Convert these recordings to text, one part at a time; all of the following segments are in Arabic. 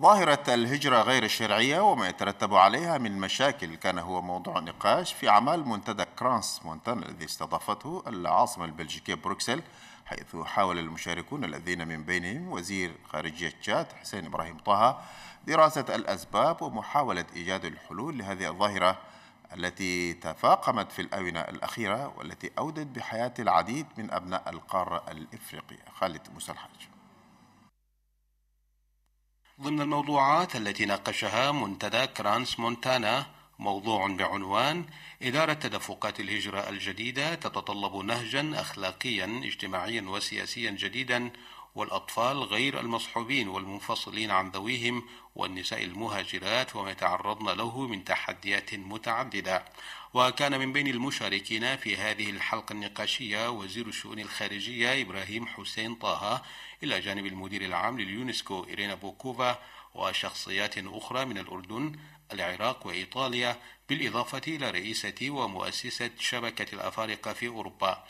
ظاهرة الهجرة غير الشرعية وما يترتب عليها من مشاكل كان هو موضوع نقاش في أعمال منتدى كرانس مونتان الذي استضافته العاصمة البلجيكية بروكسل حيث حاول المشاركون الذين من بينهم وزير خارجية تشاد حسين إبراهيم طه دراسة الأسباب ومحاولة إيجاد الحلول لهذه الظاهرة التي تفاقمت في الآونة الأخيرة والتي أودت بحياة العديد من أبناء القارة الإفريقية خالد موسى الحاج ضمن الموضوعات التي ناقشها منتدى كرانس مونتانا موضوع بعنوان إدارة تدفقات الهجرة الجديدة تتطلب نهجا أخلاقيا اجتماعيا وسياسيا جديدا والأطفال غير المصحوبين والمنفصلين عن ذويهم والنساء المهاجرات وما يتعرضن له من تحديات متعددة وكان من بين المشاركين في هذه الحلقة النقاشية وزير الشؤون الخارجية إبراهيم حسين طه إلى جانب المدير العام لليونسكو إيرينا بوكوفا وشخصيات أخرى من الأردن العراق وإيطاليا بالإضافة إلى رئيسة ومؤسسة شبكة الأفارقة في أوروبا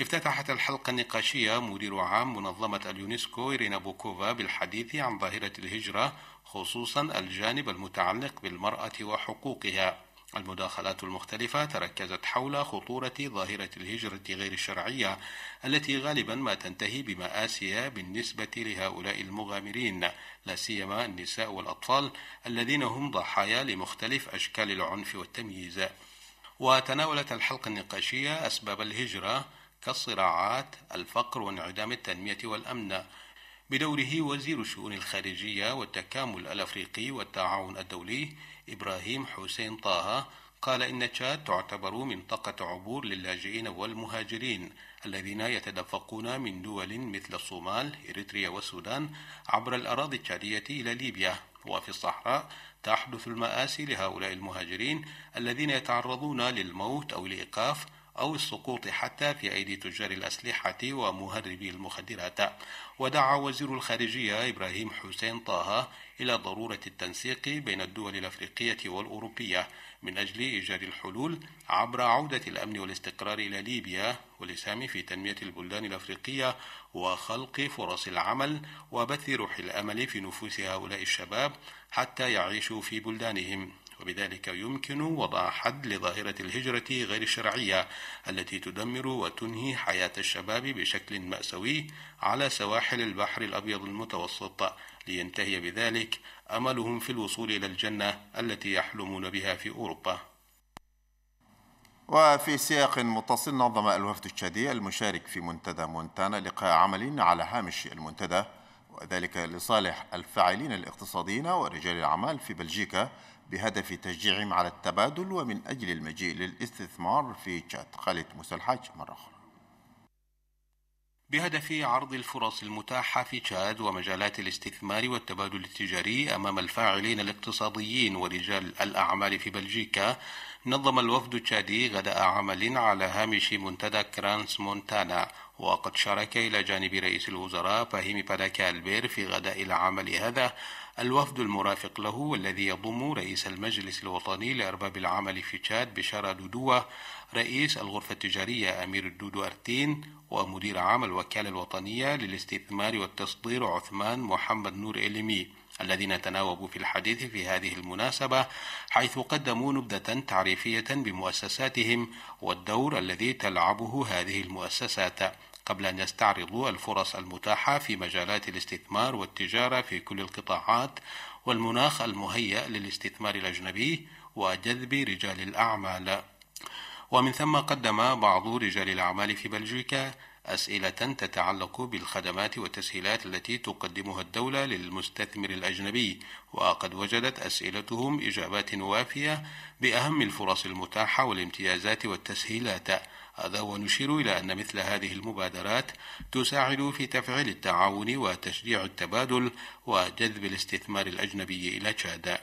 افتتحت الحلقة النقاشية مدير عام منظمة اليونسكو إيرينا بوكوفا بالحديث عن ظاهرة الهجرة خصوصا الجانب المتعلق بالمرأة وحقوقها المداخلات المختلفة تركزت حول خطورة ظاهرة الهجرة غير الشرعية التي غالبا ما تنتهي بمآسي بالنسبة لهؤلاء المغامرين لا سيما النساء والأطفال الذين هم ضحايا لمختلف أشكال العنف والتمييز وتناولت الحلقة النقاشية أسباب الهجرة كالصراعات الفقر وانعدام التنمية والأمن بدوره وزير الشؤون الخارجية والتكامل الأفريقي والتعاون الدولي إبراهيم حسين طه قال إن تشاد تعتبر منطقة عبور للاجئين والمهاجرين الذين يتدفقون من دول مثل الصومال، إريتريا والسودان عبر الأراضي التشادية إلى ليبيا، وفي الصحراء تحدث المآسي لهؤلاء المهاجرين الذين يتعرضون للموت أو الإيقاف أو السقوط حتى في أيدي تجار الأسلحة ومهربي المخدرات ودعا وزير الخارجية إبراهيم حسين طه إلى ضرورة التنسيق بين الدول الأفريقية والأوروبية من أجل إيجاد الحلول عبر عودة الأمن والاستقرار إلى ليبيا والإسهام في تنمية البلدان الأفريقية وخلق فرص العمل وبث روح الأمل في نفوس هؤلاء الشباب حتى يعيشوا في بلدانهم وبذلك يمكن وضع حد لظاهرة الهجرة غير الشرعية التي تدمر وتنهي حياة الشباب بشكل مأسوي على سواحل البحر الأبيض المتوسط لينتهي بذلك أملهم في الوصول إلى الجنة التي يحلمون بها في أوروبا وفي سياق متصل نظم الوفد التشادي المشارك في منتدى مونتانا لقاء عمل على هامش المنتدى وذلك لصالح الفاعلين الاقتصاديين ورجال الأعمال في بلجيكا بهدف تشجيعهم على التبادل ومن أجل المجيء للاستثمار في تشاد خالد موسى الحاج مرة أخرى بهدف عرض الفرص المتاحة في تشاد ومجالات الاستثمار والتبادل التجاري أمام الفاعلين الاقتصاديين ورجال الأعمال في بلجيكا نظم الوفد التشادي غداء عمل على هامش منتدى كرانس مونتانا وقد شارك إلى جانب رئيس الوزراء فهيمي باداكالبير في غداء العمل هذا الوفد المرافق له والذي يضم رئيس المجلس الوطني لأرباب العمل في تشاد بشارة دودوة رئيس الغرفة التجارية أمير الدودو أرتين ومدير عام الوكالة الوطنية للاستثمار والتصدير عثمان محمد نور إليمي الذين تناوبوا في الحديث في هذه المناسبة حيث قدموا نبذة تعريفية بمؤسساتهم والدور الذي تلعبه هذه المؤسسات قبل أن يستعرضوا الفرص المتاحة في مجالات الاستثمار والتجارة في كل القطاعات والمناخ المهيأ للاستثمار الأجنبي وجذب رجال الأعمال ومن ثم قدم بعض رجال الأعمال في بلجيكا أسئلة تتعلق بالخدمات والتسهيلات التي تقدمها الدولة للمستثمر الأجنبي وقد وجدت أسئلتهم إجابات وافية بأهم الفرص المتاحة والامتيازات والتسهيلات هذا ونشير إلى أن مثل هذه المبادرات تساعد في تفعيل التعاون وتشجيع التبادل وجذب الاستثمار الأجنبي إلى تشاد